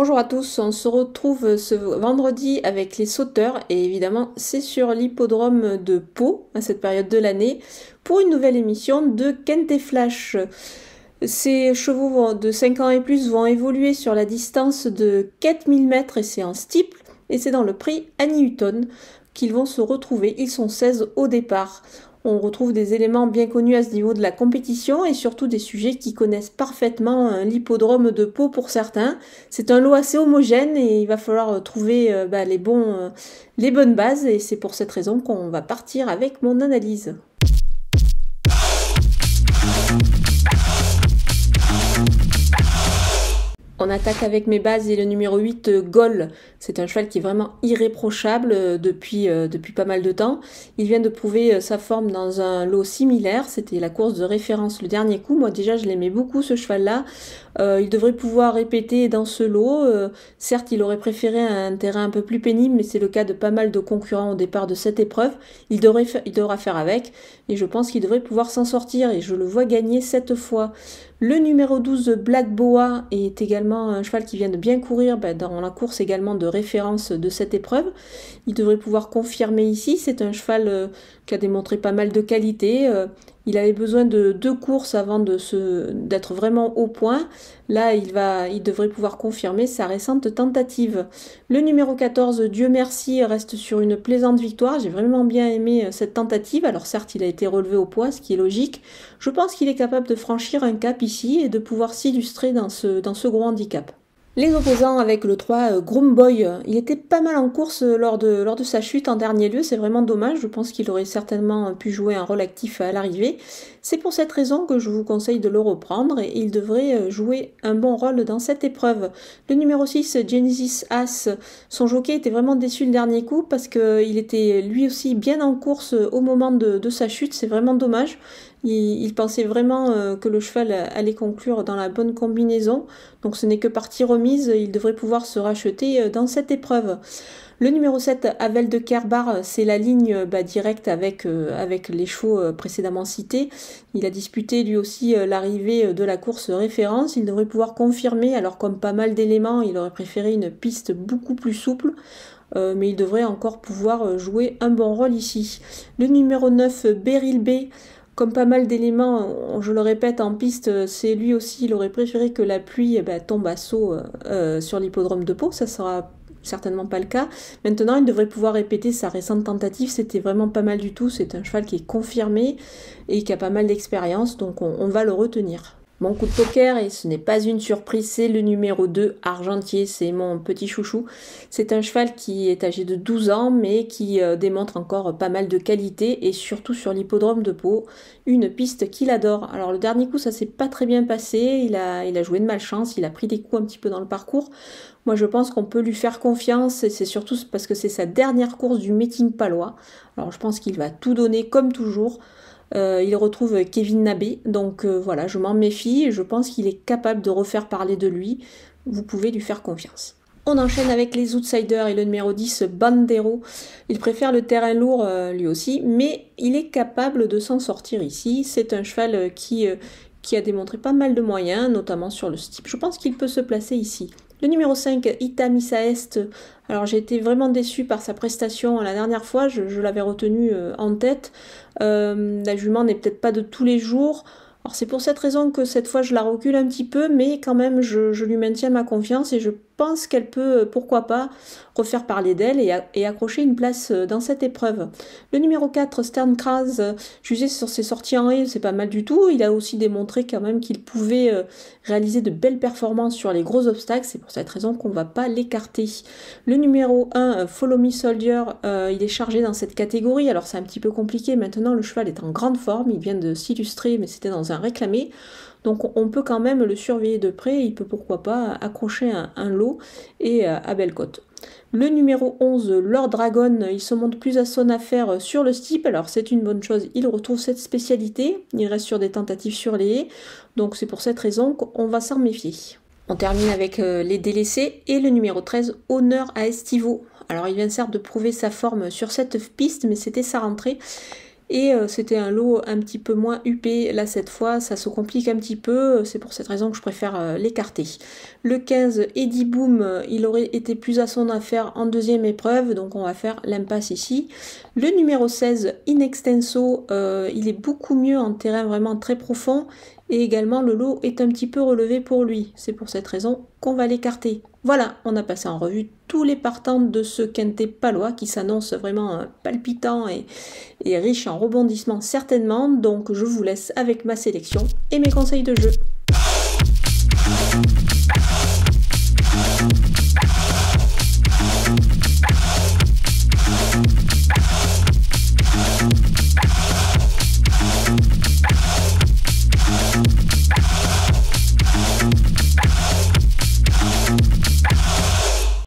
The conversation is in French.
Bonjour à tous, on se retrouve ce vendredi avec les sauteurs et évidemment c'est sur l'hippodrome de Pau à cette période de l'année pour une nouvelle émission de Kent Flash. Ces chevaux de 5 ans et plus vont évoluer sur la distance de 4000 mètres et c'est en steeple et c'est dans le prix Annie Hutton qu'ils vont se retrouver. Ils sont 16 au départ on retrouve des éléments bien connus à ce niveau de la compétition et surtout des sujets qui connaissent parfaitement euh, l'hippodrome de Pau pour certains. C'est un lot assez homogène et il va falloir euh, trouver euh, bah, les bonnes bases et c'est pour cette raison qu'on va partir avec mon analyse. On attaque avec mes bases et le numéro 8, euh, Gol. C'est un cheval qui est vraiment irréprochable euh, depuis, euh, depuis pas mal de temps. Il vient de prouver sa forme dans un lot similaire. C'était la course de référence le dernier coup. Moi déjà, je l'aimais beaucoup ce cheval-là. il devrait pouvoir répéter dans ce lot. certes, il aurait préféré un terrain un peu plus pénible, mais c'est le cas de pas mal de concurrents au départ de cette épreuve. Il, devrait il devra faire avec et je pense qu'il devrait pouvoir s'en sortir et je le vois gagner cette fois. Le numéro 12, Black Boa, est également un cheval qui vient de bien courir bah, dans la course également de référence de cette épreuve. Il devrait pouvoir confirmer ici. C'est un cheval euh, qui a démontré pas mal de qualité. Euh, il avait besoin de deux courses avant de se, d'être vraiment au point. Là, il, va, il devrait pouvoir confirmer sa récente tentative. Le numéro 14, Dieu merci, reste sur une plaisante victoire. J'ai vraiment bien aimé euh, cette tentative. Alors certes, il a été relevé au poids, ce qui est logique. Je pense qu'il est capable de franchir un cap ici et de pouvoir s'illustrer dans ce, dans ce gros handicap. Les opposants avec le 3, euh, Groomboy, il était pas mal en course euh, lors de, lors de sa chute en dernier lieu, c'est vraiment dommage, je pense qu'il aurait certainement euh, pu jouer un rôle actif à l'arrivée. C'est pour cette raison que je vous conseille de le reprendre et il devrait jouer un bon rôle dans cette épreuve. Le numéro 6, Genesis As, son jockey était vraiment déçu le dernier coup parce qu'il était lui aussi bien en course au moment de, de sa chute, c'est vraiment dommage. Il, pensait vraiment euh, que le cheval allait conclure dans la bonne combinaison, donc ce n'est que partie remise, il devrait pouvoir se racheter euh, dans cette épreuve. Le numéro 7, Avel de Kerbar, c'est la ligne euh, bah, directe avec, avec les chevaux précédemment cités. Il a disputé lui aussi l'arrivée de la course référence. Il devrait pouvoir confirmer, alors comme pas mal d'éléments, il aurait préféré une piste beaucoup plus souple. mais il devrait encore pouvoir jouer un bon rôle ici. Le numéro 9, Beryl B, comme pas mal d'éléments, je le répète, en piste, c'est lui aussi, il aurait préféré que la pluie eh ben, tombe à saut euh, euh, sur l'hippodrome de Pau, ça sera certainement pas le cas. Maintenant, il devrait pouvoir répéter sa récente tentative, c'était vraiment pas mal du tout, c'est un cheval qui est confirmé et qui a pas mal d'expérience, donc on va le retenir. Mon coup de poker, et ce n'est pas une surprise, c'est le numéro 2, Argentier, c'est mon petit chouchou. C'est un cheval qui est âgé de 12 ans, mais qui euh, démontre encore pas mal de qualité, et surtout sur l'hippodrome de Pau, une piste qu'il adore. Alors le dernier coup, ça s'est pas très bien passé, il a, il a joué de malchance, il a pris des coups un petit peu dans le parcours. Moi, je pense qu'on peut lui faire confiance, et c'est surtout parce que c'est sa dernière course du meeting palois. Alors je pense qu'il va tout donner, comme toujours. Euh, il retrouve Kevin Nabé, donc euh, voilà, je m'en méfie et je pense qu'il est capable de refaire parler de lui. Vous pouvez lui faire confiance. On enchaîne avec les outsiders et le numéro 10, Bandero. Il préfère le terrain lourd euh, lui aussi, mais il est capable de s'en sortir ici. C'est un cheval qui, qui a démontré pas mal de moyens, notamment sur le steep. Je pense qu'il peut se placer ici. Le numéro 5, Itami Est. Alors j'ai été vraiment déçue par sa prestation la dernière fois, je, l'avais retenue euh, en tête. Euh, la jument n'est peut-être pas de tous les jours. Alors c'est pour cette raison que cette fois je la recule un petit peu, mais quand même je lui maintiens ma confiance et je pense qu'elle peut, euh, pourquoi pas, refaire parler d'elle et, accrocher une place euh, dans cette épreuve. Le numéro 4, Stern Kras, jugé sur ses sorties en haie, c'est pas mal du tout. Il a aussi démontré quand même qu'il pouvait euh, réaliser de belles performances sur les gros obstacles. C'est pour cette raison qu'on ne va pas l'écarter. Le numéro 1, Follow Me Soldier, il est chargé dans cette catégorie. Alors c'est un petit peu compliqué. Maintenant, le cheval est en grande forme. Il vient de s'illustrer, mais c'était dans un réclamé. Donc on peut quand même le surveiller de près, il peut pourquoi pas accrocher un, lot et euh, à belle cote. Le numéro 11, Lord Dragon, il se montre plus à son affaire sur le steep. Alors c'est une bonne chose, il retrouve cette spécialité. Il reste sur des tentatives sur les haies. Donc c'est pour cette raison qu'on va s'en méfier. On termine avec euh, les délaissés et le numéro 13, Honneur à Estivo. Alors il vient certes de prouver sa forme sur cette piste, mais c'était sa rentrée. Et euh, c'était un lot un petit peu moins huppé là cette fois, ça se complique un petit peu, c'est pour cette raison que je préfère euh, l'écarter. Le 15, Eddie Boom, euh, il aurait été plus à son affaire en deuxième épreuve, donc on va faire l'impasse ici. Le numéro 16, In Extenso, il est beaucoup mieux en terrain vraiment très profond et également le lot est un petit peu relevé pour lui. C'est pour cette raison qu'on va l'écarter. Voilà, on a passé en revue tous les partants de ce quinté palois qui s'annonce vraiment euh, palpitant et, et riche en rebondissements certainement, donc je vous laisse avec ma sélection et mes conseils de jeu.